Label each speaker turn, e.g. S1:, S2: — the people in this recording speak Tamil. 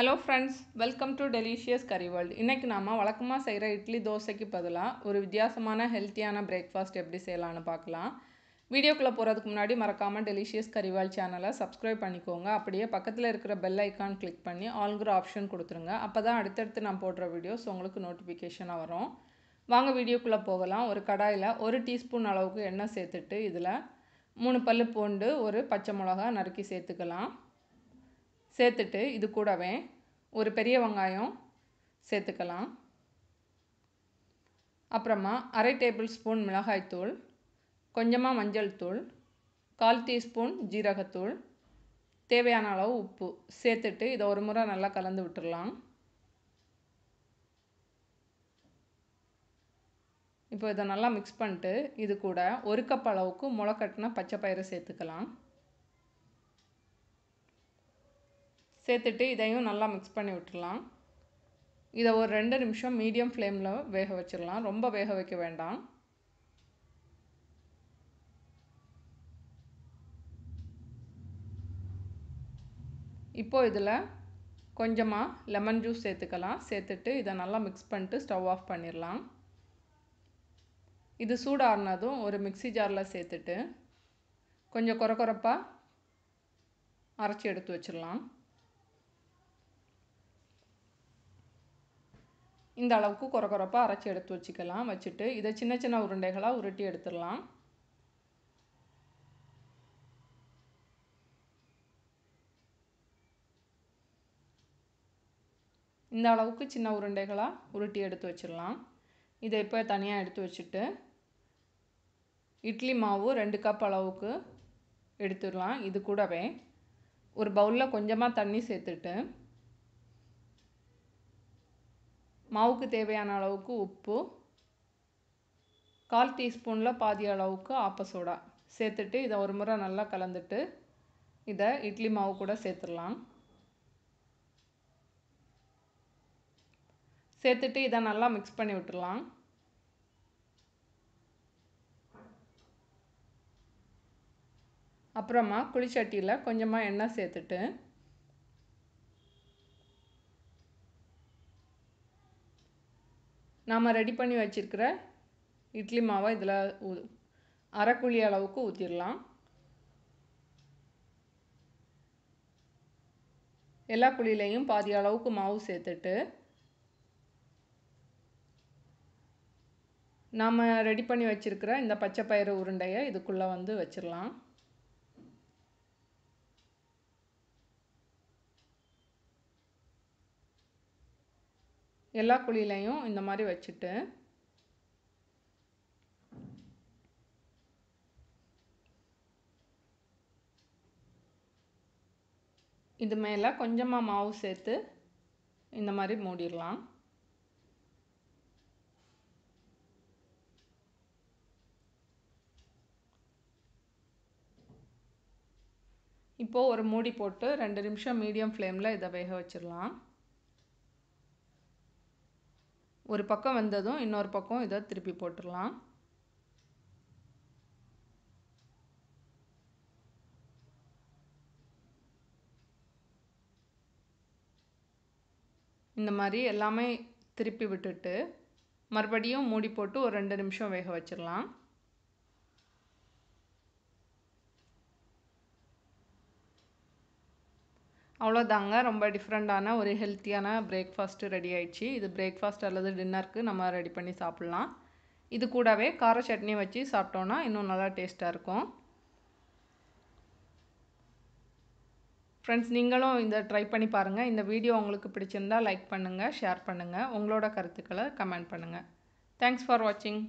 S1: hello friends welcome to delicious curry world இன்றைக்கி நாம் வழக்கமாக செய்கிற இட்லி தோசைக்கு பதிலாக ஒரு வித்தியாசமான ஹெல்த்தியான பிரேக்ஃபாஸ்ட் எப்படி செய்யலாம்னு பார்க்கலாம் வீடியோக்குள்ளே போகிறதுக்கு முன்னாடி மறக்காமல் டெலிஷியஸ் கறிவால் சேனலை சப்ஸ்கிரைப் பண்ணிக்கோங்க அப்படியே பக்கத்தில் இருக்கிற பெல் ஐக்கான் கிளிக் பண்ணி ஆல்கிற ஆப்ஷன் கொடுத்துருங்க அப்போ தான் அடுத்தடுத்து நான் போடுற வீடியோஸ் உங்களுக்கு நோட்டிஃபிகேஷனாக வரும் வாங்க வீடியோக்குள்ளே போகலாம் ஒரு கடாயில் ஒரு டீஸ்பூன் அளவுக்கு எண்ணெய் சேர்த்துட்டு இதில் மூணு பல் பூண்டு ஒரு பச்சை மிளகா நறுக்கி சேர்த்துக்கலாம் சேர்த்துட்டு இது கூடவே ஒரு பெரிய வெங்காயம் சேர்த்துக்கலாம் அப்புறமா அரை டேபிள் ஸ்பூன் மிளகாய்த்தூள் கொஞ்சமாக மஞ்சள் தூள் கால் டீஸ்பூன் ஜீரகத்தூள் தேவையான அளவு உப்பு சேர்த்துட்டு இதை ஒரு முறை நல்லா கலந்து விட்டுடலாம் இப்போ இதை நல்லா மிக்ஸ் பண்ணிட்டு இது கூட ஒரு கப் அளவுக்கு முளைக்கட்டின பச்சை பயிரை சேர்த்துக்கலாம் சேர்த்துட்டு இதையும் நல்லா மிக்ஸ் பண்ணி விட்டுடலாம் இதை ஒரு ரெண்டு நிமிஷம் மீடியம் ஃப்ளேமில் வேக வச்சிடலாம் ரொம்ப வேக வைக்க வேண்டாம் இப்போ இதில் கொஞ்சமாக லெமன் ஜூஸ் சேர்த்துக்கலாம் சேர்த்துட்டு இதை நல்லா மிக்ஸ் பண்ணிட்டு ஸ்டவ் ஆஃப் பண்ணிடலாம் இது சூடாறினதும் ஒரு மிக்சி ஜாரில் சேர்த்துட்டு கொஞ்சம் குறை குறப்பாக அரைச்சி எடுத்து வச்சிடலாம் இந்த அளவுக்கு குறக்குறப்பாக அரைச்சி எடுத்து வச்சுக்கலாம் வச்சுட்டு இதை சின்ன சின்ன உருண்டைகளாக உருட்டி எடுத்துடலாம் இந்த அளவுக்கு சின்ன உருண்டைகளாக உருட்டி எடுத்து வச்சிடலாம் இதை இப்போ தனியாக எடுத்து வச்சுட்டு இட்லி மாவு ரெண்டு கப் அளவுக்கு எடுத்துடலாம் இது கூடவே ஒரு பவுலில் கொஞ்சமாக தண்ணி சேர்த்துட்டு மாவுக்கு தேவையான அளவுக்கு உப்பு கால் டீஸ்பூனில் பாதி அளவுக்கு ஆப்ப சோடா சேர்த்துட்டு இதை ஒரு முறை நல்லா கலந்துட்டு இதை இட்லி மாவு கூட சேர்த்துடலாம் சேர்த்துட்டு இதை நல்லா மிக்ஸ் பண்ணி விட்டுடலாம் அப்புறமா குளிச்சட்டியில் கொஞ்சமாக எண்ணெய் சேர்த்துட்டு நாம் ரெடி பண்ணி வச்சுருக்கிற இட்லி மாவை இதில் ஊ அரைக்குழி அளவுக்கு ஊற்றிடலாம் எல்லா குழியிலையும் பாதி அளவுக்கு மாவு சேர்த்துட்டு நாம் ரெடி பண்ணி வச்சுருக்கிற இந்த பச்சை பயிறு உருண்டையை இதுக்குள்ளே வந்து வச்சிடலாம் எல்லா குழியிலையும் இந்த மாதிரி வச்சுட்டு இது மேலே கொஞ்சமாக மாவு சேர்த்து இந்த மாதிரி மூடிடலாம் இப்போது ஒரு மூடி போட்டு ரெண்டு நிமிஷம் மீடியம் ஃப்ளேமில் இதை வேக வச்சிடலாம் ஒரு பக்கம் வந்ததும் இன்னொரு பக்கம் இதை திருப்பி போட்டுடலாம் இந்த மாதிரி எல்லாமே திருப்பி விட்டுட்டு மறுபடியும் மூடி போட்டு ஒரு ரெண்டு நிமிஷம் வேக வச்சிடலாம் அவ்வளோதாங்க ரொம்ப டிஃப்ரெண்ட்டான ஒரு ஹெல்த்தியான பிரேக்ஃபாஸ்ட்டு ரெடி ஆயிடுச்சு இது பிரேக்ஃபாஸ்ட் அல்லது டின்னருக்கு நம்ம ரெடி பண்ணி சாப்பிட்லாம் இது கூடவே கார சட்னி வச்சு சாப்பிட்டோன்னா இன்னும் நல்லா டேஸ்ட்டாக இருக்கும் ஃப்ரெண்ட்ஸ் நீங்களும் இந்த ட்ரை பண்ணி பாருங்கள் இந்த வீடியோ உங்களுக்கு பிடிச்சிருந்தால் லைக் பண்ணுங்கள் ஷேர் பண்ணுங்கள் உங்களோட கருத்துக்களை கமெண்ட் பண்ணுங்கள் தேங்க்ஸ் ஃபார் வாட்சிங்